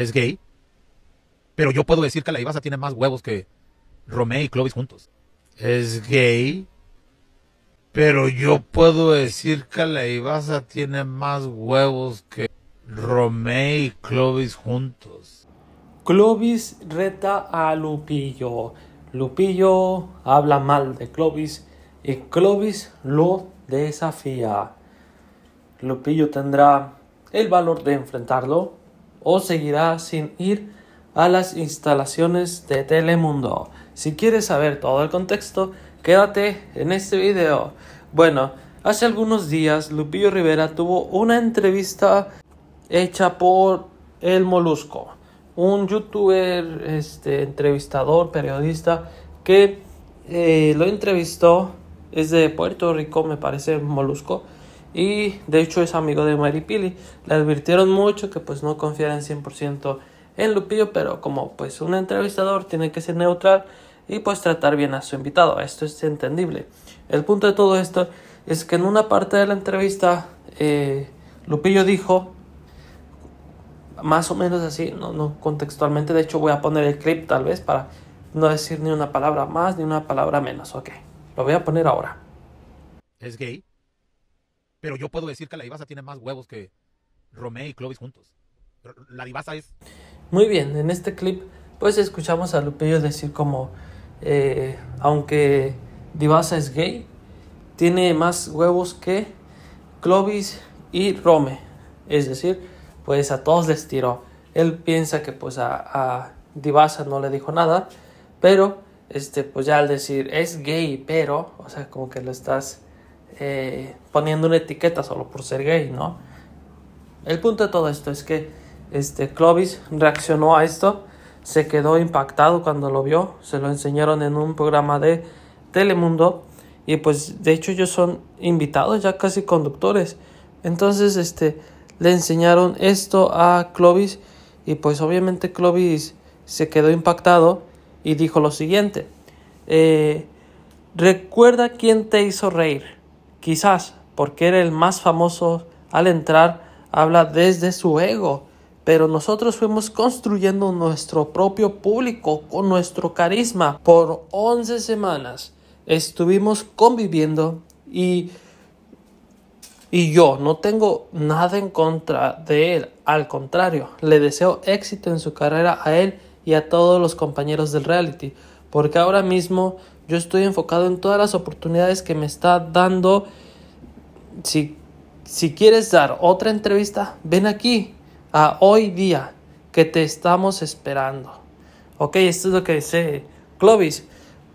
es gay, pero yo puedo decir que la Ibasa tiene más huevos que Romeo y Clovis juntos. Es gay, pero yo puedo decir que la Ibasa tiene más huevos que Romeo y Clovis juntos. Clovis reta a Lupillo. Lupillo habla mal de Clovis y Clovis lo desafía. Lupillo tendrá el valor de enfrentarlo o seguirá sin ir a las instalaciones de Telemundo. Si quieres saber todo el contexto, quédate en este video. Bueno, hace algunos días Lupillo Rivera tuvo una entrevista hecha por El Molusco, un youtuber, este, entrevistador, periodista que eh, lo entrevistó, es de Puerto Rico, me parece, Molusco y de hecho es amigo de Mary Maripili. Le advirtieron mucho que pues no en 100% en Lupillo, pero como pues un entrevistador tiene que ser neutral y pues tratar bien a su invitado, esto es entendible. El punto de todo esto es que en una parte de la entrevista eh, Lupillo dijo más o menos así, no, no contextualmente, de hecho voy a poner el clip tal vez para no decir ni una palabra más ni una palabra menos, ok, lo voy a poner ahora. ¿Es gay? Pero yo puedo decir que la Divasa tiene más huevos que Romeo y Clovis juntos. La Divasa es. Muy bien, en este clip, pues escuchamos a Lupillo decir como. Eh, aunque Divasa es gay, tiene más huevos que Clovis y Rome. Es decir, pues a todos les tiró. Él piensa que pues a, a Divasa no le dijo nada, pero este pues ya al decir es gay, pero, o sea, como que lo estás eh, poniendo una etiqueta solo por ser gay, ¿no? El punto de todo esto es que este, Clovis reaccionó a esto, se quedó impactado cuando lo vio, se lo enseñaron en un programa de Telemundo y pues de hecho ellos son invitados ya casi conductores. Entonces este le enseñaron esto a Clovis y pues obviamente Clovis se quedó impactado y dijo lo siguiente. Eh, Recuerda quién te hizo reír. Quizás porque era el más famoso al entrar, habla desde su ego, pero nosotros fuimos construyendo nuestro propio público con nuestro carisma. Por 11 semanas estuvimos conviviendo y y yo no tengo nada en contra de él, al contrario, le deseo éxito en su carrera a él y a todos los compañeros del reality porque ahora mismo yo estoy enfocado en todas las oportunidades que me está dando. Si, si quieres dar otra entrevista, ven aquí a hoy día que te estamos esperando. Ok, esto es lo que dice Clovis.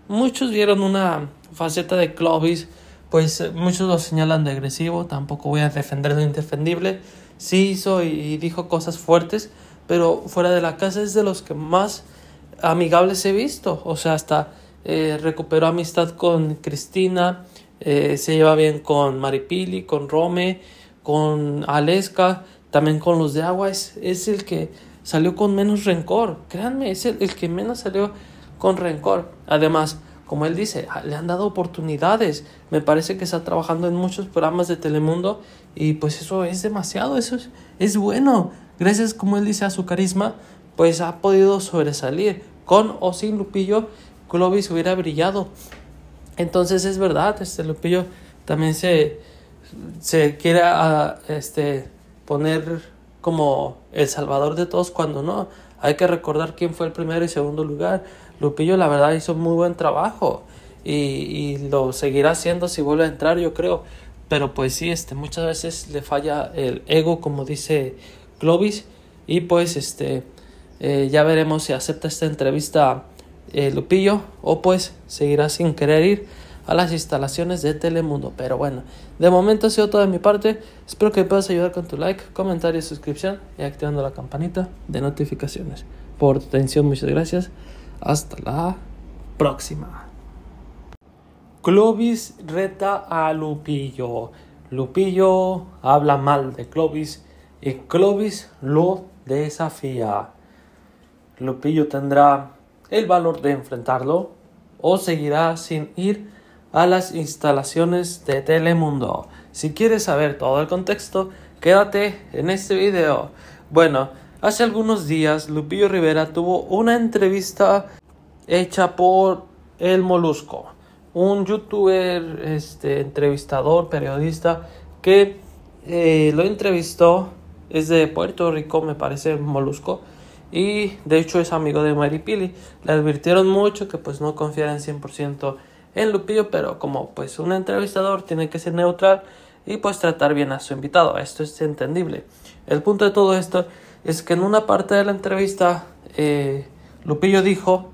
Muchos vieron una faceta de Clovis, pues eh, muchos lo señalan de agresivo, tampoco voy a defender lo indefendible. Sí hizo y dijo cosas fuertes, pero fuera de la casa es de los que más amigables he visto, o sea, hasta eh, recuperó amistad con Cristina, eh, se lleva bien con Maripili, con Rome, con Aleska, también con los de agua, es, el que salió con menos rencor, créanme, es el, que menos salió con rencor. Además, como él dice, ah, le han dado oportunidades. Me parece que está trabajando en muchos programas de Telemundo y pues eso es demasiado, eso es bueno. Gracias, como él dice, a su carisma pues ha podido sobresalir. Con o sin Lupillo, Clovis hubiera brillado. Entonces es verdad, este Lupillo también se, se quiere ah, este, poner como el salvador de todos cuando no. Hay que recordar quién fue el primero y segundo lugar. Lupillo la verdad hizo muy buen trabajo y, y lo seguirá haciendo si vuelve a entrar, yo creo. Pero pues sí, este, muchas veces le falla el ego, como dice Clovis. Y pues este eh, ya veremos si acepta esta entrevista eh, Lupillo o pues seguirá sin querer ir a las instalaciones de Telemundo. Pero bueno, de momento ha sido todo de mi parte. Espero que puedas ayudar con tu like, comentario, suscripción y activando la campanita de notificaciones. Por tu atención, muchas gracias. Hasta la próxima. Clovis reta a Lupillo. Lupillo habla mal de Clovis y Clovis lo desafía. Lupillo tendrá el valor de enfrentarlo o seguirá sin ir a las instalaciones de Telemundo. Si quieres saber todo el contexto, quédate en este video. Bueno, hace algunos días Lupillo Rivera tuvo una entrevista hecha por El Molusco, un youtuber, este, entrevistador, periodista que eh, lo entrevistó, es de Puerto Rico, me parece, Molusco y de hecho es amigo de Pili, Le advirtieron mucho que pues no confiaran 100% en Lupillo, pero como pues un entrevistador tiene que ser neutral y pues tratar bien a su invitado. Esto es entendible. El punto de todo esto es que en una parte de la entrevista eh, Lupillo dijo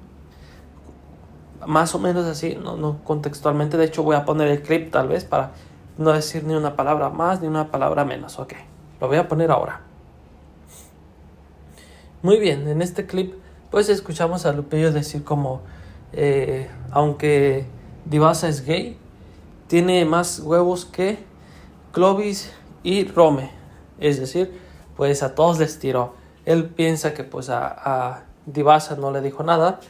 más o menos así, no, no contextualmente, de hecho voy a poner el clip tal vez para no decir ni una palabra más ni una palabra menos, ok, lo voy a poner ahora. Muy bien, en este clip pues escuchamos a Lupillo decir como, eh, aunque Divasa es gay, tiene más huevos que Clovis y Rome. Es decir, pues a todos les tiró. Él piensa que pues a, a Divasa no le dijo nada,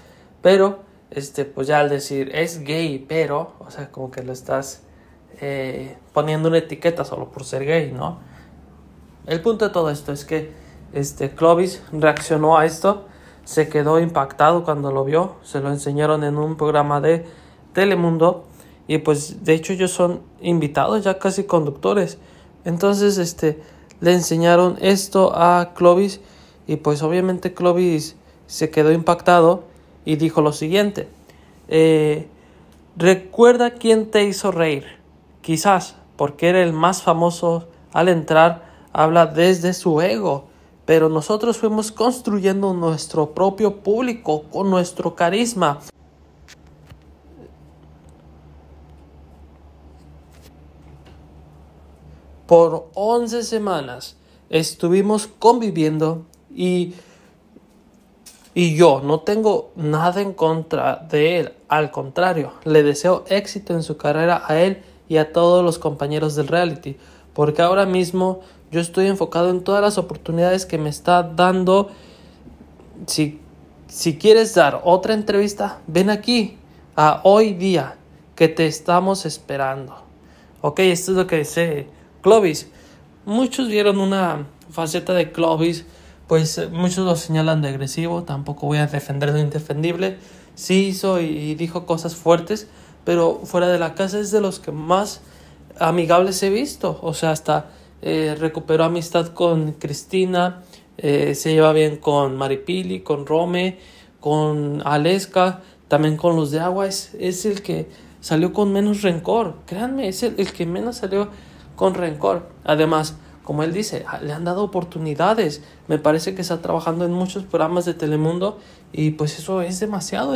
pero este pues ya al decir es gay, pero, o sea, como que lo estás eh, poniendo una etiqueta solo por ser gay, ¿no? El punto de todo esto es que este, Clovis reaccionó a esto, se quedó impactado cuando lo vio, se lo enseñaron en un programa de Telemundo y pues de hecho ellos son invitados ya casi conductores. Entonces, este, le enseñaron esto a Clovis y pues obviamente Clovis se quedó impactado y dijo lo siguiente, eh, recuerda quién te hizo reír, quizás porque era el más famoso al entrar, habla desde su ego pero nosotros fuimos construyendo nuestro propio público con nuestro carisma. Por 11 semanas estuvimos conviviendo y, y yo no tengo nada en contra de él, al contrario, le deseo éxito en su carrera a él y a todos los compañeros del reality, porque ahora mismo yo estoy enfocado en todas las oportunidades que me está dando. Si, quieres dar otra entrevista, ven aquí a hoy día que te estamos esperando. Ok, esto es lo que dice Clovis. Muchos vieron una faceta de Clovis, pues eh, muchos lo señalan de agresivo, tampoco voy a defender lo indefendible. Sí hizo y dijo cosas fuertes, pero fuera de la casa es de los que más amigables he visto. O sea, hasta eh, recuperó amistad con Cristina, eh, se lleva bien con Maripili, con Rome, con Aleska, también con los de Agua, es, el que salió con menos rencor, créanme, es el, que menos salió con rencor. Además, como él dice, ah, le han dado oportunidades. Me parece que está trabajando en muchos programas de Telemundo y pues eso es demasiado.